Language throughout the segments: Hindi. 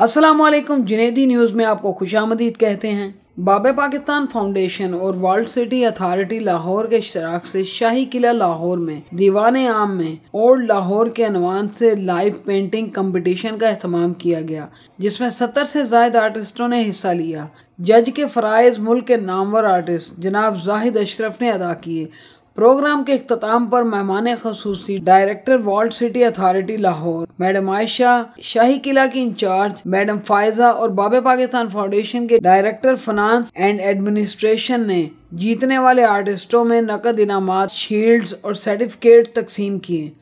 असलम जुनेदी न्यूज़ में आपको खुश आमदीद कहते हैं बाबे पाकिस्तान फाउंडेशन और वर्ल्ड सिटी अथॉरिटी लाहौर के शराक से शाही किला लाहौर में दीवान आम में ओल्ड लाहौर के अनवान से लाइव पेंटिंग कंपटीशन का अहतमाम किया गया जिसमें सत्तर से जायद आर्टिस्टों ने हिस्सा लिया जज के फ़राइज़ मुल्क के नामवर आर्टिस्ट जनाब जाहिद अशरफ ने अदा किए प्रोग्राम के अख्ताम पर मेहमान खसूसी director walled city authority Lahore madam Ayesha Shahi Qila की इंचार्ज मैडम फायजा और बाबे पाकिस्तान फाउंडेशन के डायरेक्टर फनान एंड एडमिनिस्ट्रेशन ने जीतने वाले आर्टिस्टों में नकद इनाम शील्ड्स और सर्टिफिकेट तकसीम किए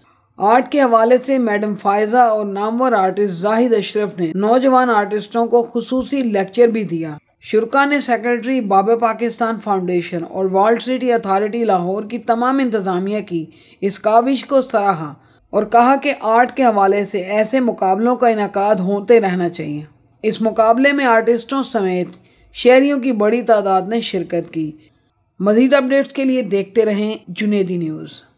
आर्ट के हवाले से मैडम फायजा और नामवर आर्टिस्ट जाहिद अशरफ ने नौजवान आर्टिस्टों को खसूसी लेक्चर भी दिया शुरा ने सेक्रेटरी बाब पाकिस्तान फाउंडेशन और वॉल सिटी अथॉरिटी लाहौर की तमाम इंतजामिया की इस काविश को सराहा और कहा कि आर्ट के हवाले से ऐसे मुकाबलों का इनका होते रहना चाहिए इस मुकाबले में आर्टिस्टों समेत शहरीों की बड़ी तादाद ने शिरकत की मजीद अपडेट्स के लिए देखते रहें जुनेदी न्यूज़